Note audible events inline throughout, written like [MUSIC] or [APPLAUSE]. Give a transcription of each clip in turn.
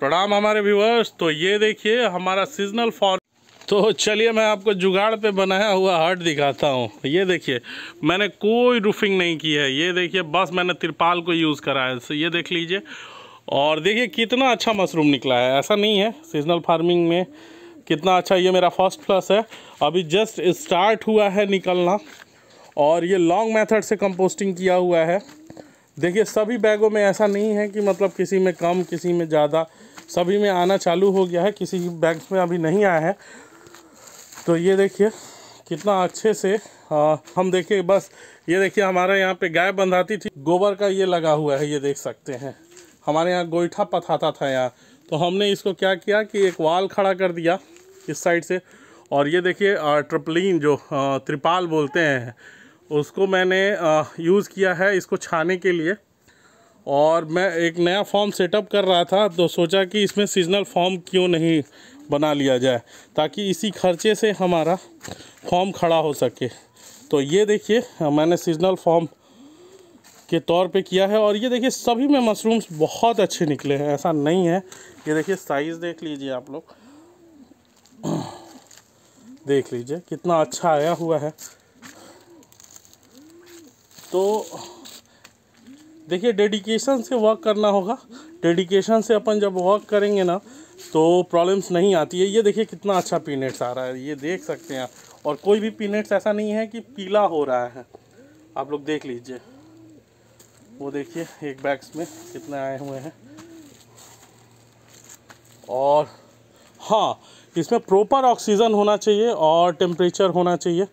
प्रणाम हमारे व्यूवर्स तो ये देखिए हमारा सीजनल फॉर तो चलिए मैं आपको जुगाड़ पे बनाया हुआ हट दिखाता हूँ ये देखिए मैंने कोई रूफिंग नहीं की है ये देखिए बस मैंने तिरपाल को यूज़ करा है तो ये देख लीजिए और देखिए कितना अच्छा मशरूम निकला है ऐसा नहीं है सीजनल फार्मिंग में कितना अच्छा ये मेरा फर्स्ट प्लस है अभी जस्ट स्टार्ट हुआ है निकलना और ये लॉन्ग मेथड से कंपोस्टिंग किया हुआ है देखिए सभी बैगों में ऐसा नहीं है कि मतलब किसी में कम किसी में ज़्यादा सभी में आना चालू हो गया है किसी बैग्स में अभी नहीं आया है तो ये देखिए कितना अच्छे से आ, हम देखिए बस ये देखिए हमारे यहाँ पे गाय बंधाती थी गोबर का ये लगा हुआ है ये देख सकते हैं हमारे यहाँ गोईठा पथाता था यहाँ तो हमने इसको क्या किया कि एक वाल खड़ा कर दिया इस साइड से और ये देखिए ट्रिपलिन जो त्रिपाल बोलते हैं उसको मैंने यूज़ किया है इसको छाने के लिए और मैं एक नया फॉर्म सेटअप कर रहा था तो सोचा कि इसमें सीजनल फॉर्म क्यों नहीं बना लिया जाए ताकि इसी खर्चे से हमारा फॉर्म खड़ा हो सके तो ये देखिए मैंने सीजनल फॉर्म के तौर पे किया है और ये देखिए सभी में मशरूम्स बहुत अच्छे निकले हैं ऐसा नहीं है ये देखिए साइज़ देख लीजिए आप लोग [CLEARS THROAT] देख लीजिए कितना अच्छा आया हुआ है तो देखिए डेडिकेशन से वर्क करना होगा डेडिकेशन से अपन जब वर्क करेंगे ना तो प्रॉब्लम्स नहीं आती है ये देखिए कितना अच्छा पीनेट्स आ रहा है ये देख सकते हैं और कोई भी पीनेट्स ऐसा नहीं है कि पीला हो रहा है आप लोग देख लीजिए वो देखिए एक बैग्स में कितने आए हुए हैं और हाँ इसमें प्रॉपर ऑक्सीजन होना चाहिए और टेम्परेचर होना चाहिए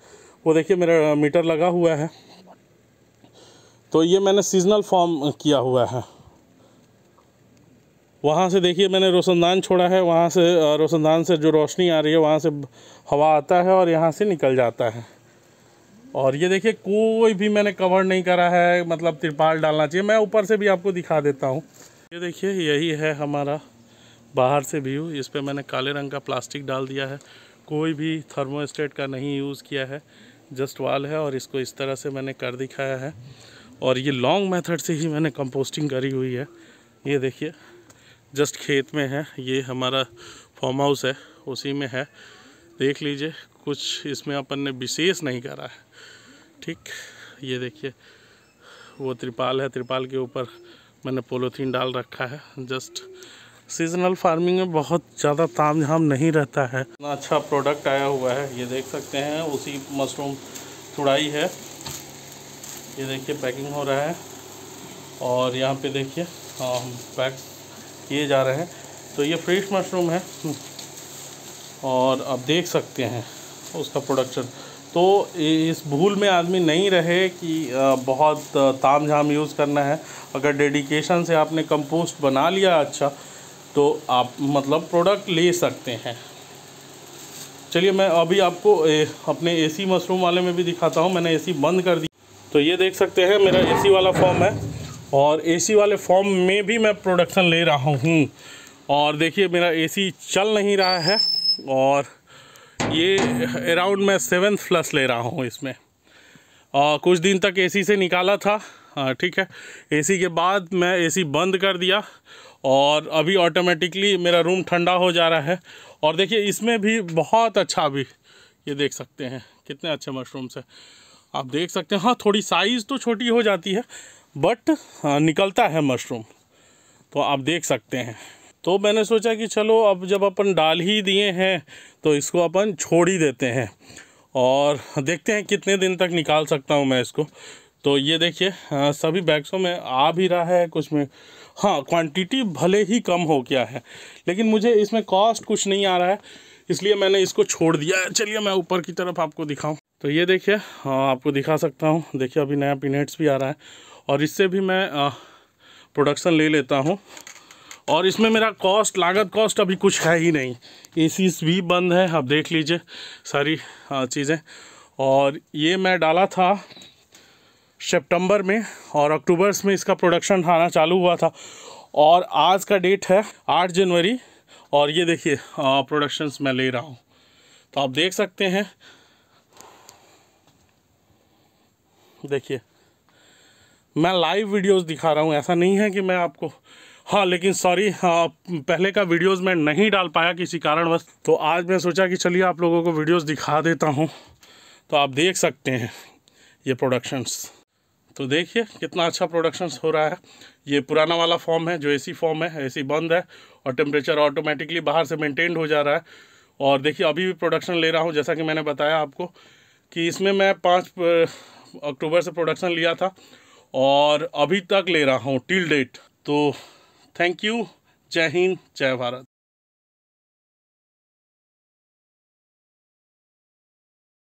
वो देखिए मेरा मीटर लगा हुआ है तो ये मैंने सीजनल फॉर्म किया हुआ है वहाँ से देखिए मैंने रोशनदान छोड़ा है वहाँ से रोशनदान से जो रोशनी आ रही है वहाँ से हवा आता है और यहाँ से निकल जाता है और ये देखिए कोई भी मैंने कवर नहीं करा है मतलब तिरपाल डालना चाहिए मैं ऊपर से भी आपको दिखा देता हूँ ये देखिए यही है हमारा बाहर से व्यू इस पर मैंने काले रंग का प्लास्टिक डाल दिया है कोई भी थर्मोस्टेट का नहीं यूज़ किया है जस्ट वाल है और इसको इस तरह से मैंने कर दिखाया है और ये लॉन्ग मेथड से ही मैंने कंपोस्टिंग करी हुई है ये देखिए जस्ट खेत में है ये हमारा फॉर्म हाउस है उसी में है देख लीजिए कुछ इसमें अपन ने विशेष नहीं करा है ठीक ये देखिए वो त्रिपाल है त्रिपाल के ऊपर मैंने पोलोथीन डाल रखा है जस्ट सीजनल फार्मिंग में बहुत ज़्यादा ताम झाम नहीं रहता है इतना अच्छा प्रोडक्ट आया हुआ है ये देख सकते हैं उसी मशरूम थुड़ाई है ये देखिए पैकिंग हो रहा है और यहाँ पे देखिए हाँ, हम पैक किए जा रहे हैं तो ये फ्रेश मशरूम है और आप देख सकते हैं उसका प्रोडक्शन तो इस भूल में आदमी नहीं रहे कि बहुत ताम झाम यूज़ करना है अगर डेडिकेशन से आपने कंपोस्ट बना लिया अच्छा तो आप मतलब प्रोडक्ट ले सकते हैं चलिए मैं अभी आपको ए, अपने एसी मशरूम वाले में भी दिखाता हूँ मैंने एसी बंद कर दी तो ये देख सकते हैं मेरा एसी वाला फॉर्म है और एसी वाले फॉर्म में भी मैं प्रोडक्शन ले रहा हूँ और देखिए मेरा एसी चल नहीं रहा है और ये अराउंड मैं सेवन प्लस ले रहा हूँ इसमें और कुछ दिन तक एसी से निकाला था ठीक है एसी के बाद मैं एसी बंद कर दिया और अभी ऑटोमेटिकली मेरा रूम ठंडा हो जा रहा है और देखिए इसमें भी बहुत अच्छा अभी ये देख सकते हैं कितने अच्छे मशरूम्स हैं आप देख सकते हैं हाँ थोड़ी साइज़ तो छोटी हो जाती है बट हाँ, निकलता है मशरूम तो आप देख सकते हैं तो मैंने सोचा कि चलो अब जब अपन डाल ही दिए हैं तो इसको अपन छोड़ ही देते हैं और देखते हैं कितने दिन तक निकाल सकता हूँ मैं इसको तो ये देखिए हाँ, सभी बैग्सों में आ भी रहा है कुछ में हाँ क्वांटिटी भले ही कम हो गया है लेकिन मुझे इसमें कॉस्ट कुछ नहीं आ रहा है इसलिए मैंने इसको छोड़ दिया है चलिए मैं ऊपर की तरफ आपको दिखाऊं तो ये देखिए आपको दिखा सकता हूँ देखिए अभी नया पीनेट्स भी आ रहा है और इससे भी मैं प्रोडक्शन ले लेता हूँ और इसमें मेरा कॉस्ट लागत कॉस्ट अभी कुछ है ही नहीं ए भी बंद है आप देख लीजिए सारी चीज़ें और ये मैं डाला था सितंबर में और अक्टूबर में इसका प्रोडक्शन आना चालू हुआ था और आज का डेट है आठ जनवरी और ये देखिए प्रोडक्शंस मैं ले रहा हूँ तो आप देख सकते हैं देखिए मैं लाइव वीडियोस दिखा रहा हूँ ऐसा नहीं है कि मैं आपको हाँ लेकिन सॉरी हाँ पहले का वीडियोस मैं नहीं डाल पाया किसी कारणवश तो आज मैं सोचा कि चलिए आप लोगों को वीडियोस दिखा देता हूँ तो आप देख सकते हैं ये प्रोडक्शंस तो देखिए कितना अच्छा प्रोडक्शंस हो रहा है ये पुराना वाला फॉर्म है जो ए फॉर्म है ए बंद है और टेम्परेचर ऑटोमेटिकली बाहर से मेनटेंड हो जा रहा है और देखिए अभी भी प्रोडक्शन ले रहा हूँ जैसा कि मैंने बताया आपको कि इसमें मैं पाँच अक्टूबर से प्रोडक्शन लिया था और अभी तक ले रहा हूँ टिल डेट तो थैंक यू जय हिंद जय भारत